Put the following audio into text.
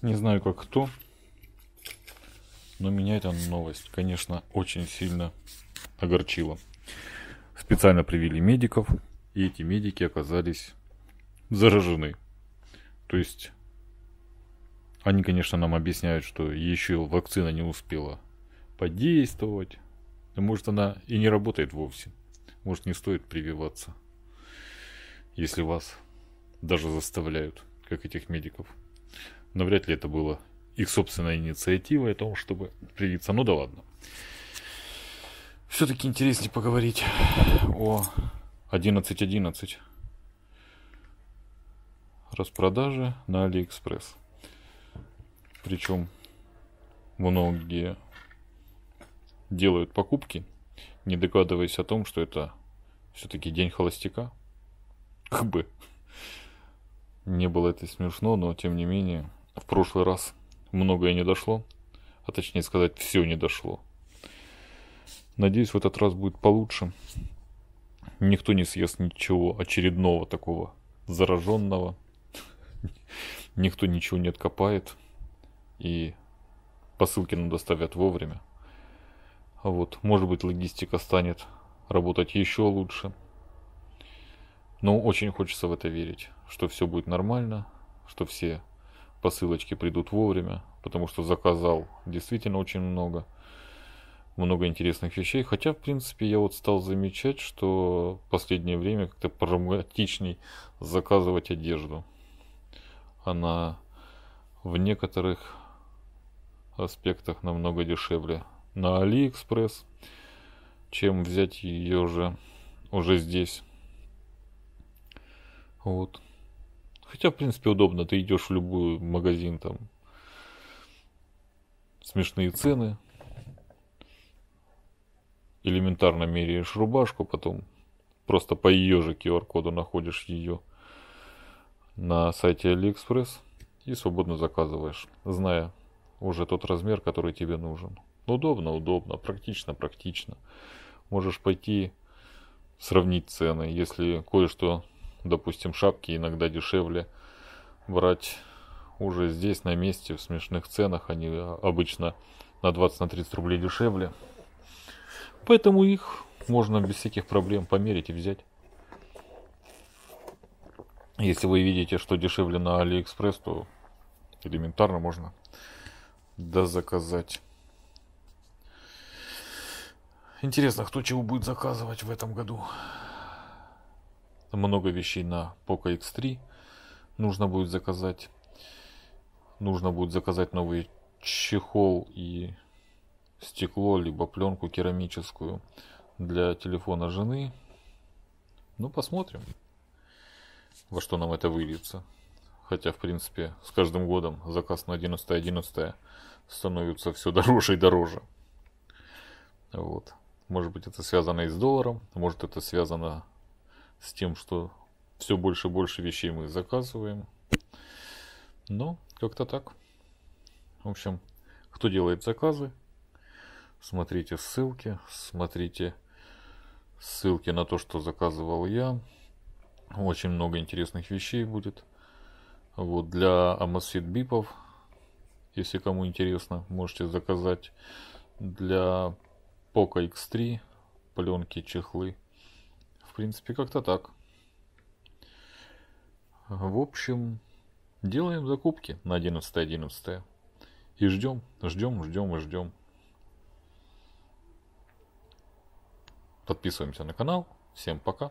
Не знаю, как кто, но меня эта новость, конечно, очень сильно огорчила. Специально привели медиков, и эти медики оказались заражены. То есть, они, конечно, нам объясняют, что еще вакцина не успела подействовать. Да может она и не работает вовсе. Может не стоит прививаться, если вас даже заставляют, как этих медиков но вряд ли это было их собственной инициативой о том, чтобы привиться. Ну да ладно. Все-таки интереснее поговорить о 11.11. .11. Распродажи на Алиэкспресс. Причем многие делают покупки, не догадываясь о том, что это все-таки день холостяка. Как бы не было это смешно, но тем не менее в прошлый раз многое не дошло, а точнее сказать, все не дошло. Надеюсь, в этот раз будет получше. Никто не съест ничего очередного такого зараженного. Никто ничего не откопает. И посылки нам доставят вовремя. А вот, может быть, логистика станет работать еще лучше. Но очень хочется в это верить, что все будет нормально, что все посылочки придут вовремя, потому что заказал действительно очень много. Много интересных вещей. Хотя, в принципе, я вот стал замечать, что в последнее время как-то прагматичней заказывать одежду. Она в некоторых аспектах намного дешевле на Алиэкспресс, чем взять ее уже, уже здесь. Вот. Хотя, в принципе, удобно. Ты идешь в любой магазин, там смешные цены. Элементарно меряешь рубашку, потом просто по ее же QR-коду находишь ее на сайте AliExpress и свободно заказываешь, зная уже тот размер, который тебе нужен. Удобно, удобно, практично, практично. Можешь пойти сравнить цены, если кое-что Допустим, шапки иногда дешевле брать уже здесь, на месте, в смешных ценах. Они обычно на 20-30 на рублей дешевле. Поэтому их можно без всяких проблем померить и взять. Если вы видите, что дешевле на Алиэкспресс, то элементарно можно дозаказать. Интересно, кто чего будет заказывать в этом году много вещей на Poco X3 нужно будет заказать. Нужно будет заказать новый чехол и стекло, либо пленку керамическую для телефона жены. Ну, посмотрим, во что нам это выльется. Хотя, в принципе, с каждым годом заказ на 11-11 становится все дороже и дороже. Вот. Может быть, это связано и с долларом, может, это связано с тем, что все больше и больше вещей мы заказываем. Но ну, как-то так. В общем, кто делает заказы, смотрите ссылки, смотрите ссылки на то, что заказывал я. Очень много интересных вещей будет. Вот для Amazfit бипов, если кому интересно, можете заказать. Для Poco X3 пленки, чехлы – принципе, как-то так. В общем, делаем закупки на 11.11. .11. И ждем, ждем, ждем и ждем. Подписываемся на канал. Всем пока.